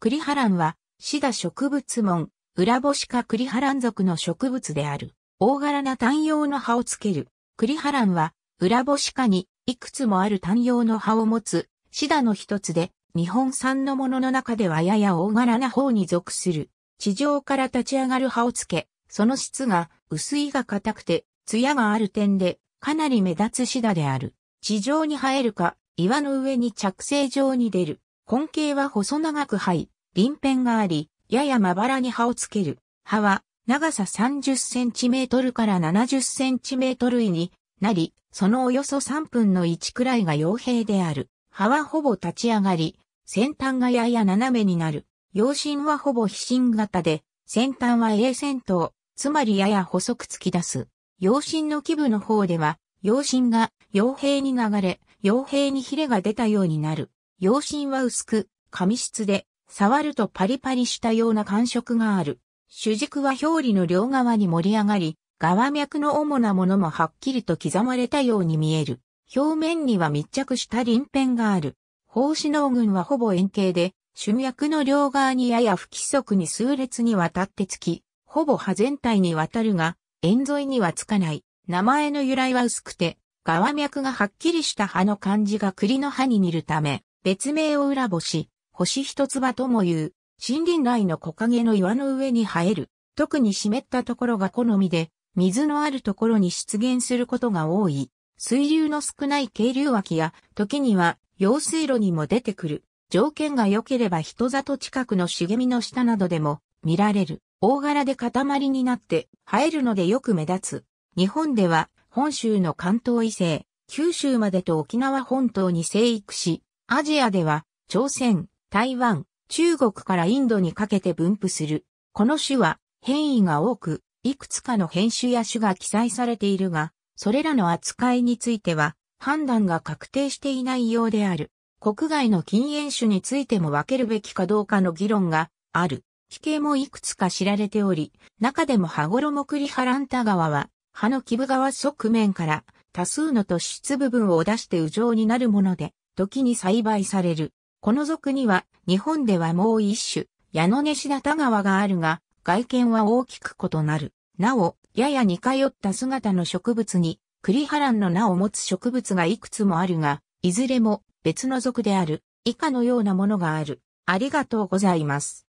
栗ハランは、シダ植物門、裏干しか栗ハラン属の植物である。大柄な単葉の葉をつける。栗ハランは、裏干しかに、いくつもある単葉の葉を持つ、シダの一つで、日本産のものの中ではやや大柄な方に属する。地上から立ち上がる葉をつけ、その質が薄いが硬くて、艶がある点で、かなり目立つシダである。地上に生えるか、岩の上に着生状に出る。根茎は細長く肺、鱗片があり、ややまばらに葉をつける。葉は長さ30センチメートルから70センチメートルになり、そのおよそ3分の1くらいが傭兵である。葉はほぼ立ち上がり、先端がやや斜めになる。陽心はほぼ飛心型で、先端は A 線頭、つまりやや細く突き出す。陽心の基部の方では、陽心が傭兵に流れ、傭兵にヒレが出たようになる。用芯は薄く、紙質で、触るとパリパリしたような感触がある。主軸は表裏の両側に盛り上がり、側脈の主なものもはっきりと刻まれたように見える。表面には密着した鱗片がある。胞子脳群はほぼ円形で、主脈の両側にやや不規則に数列にわたってつき、ほぼ歯全体にわたるが、円沿いにはつかない。名前の由来は薄くて、側脈がはっきりした葉の感じが栗の葉に似るため、別名を裏星、星一つ葉とも言う、森林内の木陰の岩の上に生える、特に湿ったところが好みで、水のあるところに出現することが多い。水流の少ない渓流脇や、時には、用水路にも出てくる。条件が良ければ人里近くの茂みの下などでも見られる。大柄で塊になって生えるのでよく目立つ。日本では本州の関東以西、九州までと沖縄本島に生育し、アジアでは、朝鮮、台湾、中国からインドにかけて分布する。この種は変異が多く、いくつかの変種や種が記載されているが、それらの扱いについては判断が確定していないようである。国外の禁煙種についても分けるべきかどうかの議論がある。地形もいくつか知られており、中でも羽衣栗ハランタ川は、葉の基部側側面から多数の突出部分を出して右上になるもので、時に栽培される。この属には、日本ではもう一種、矢野根下田川があるが、外見は大きく異なる。なお、やや似通った姿の植物に、栗原の名を持つ植物がいくつもあるが、いずれも別の属である、以下のようなものがある。ありがとうございます。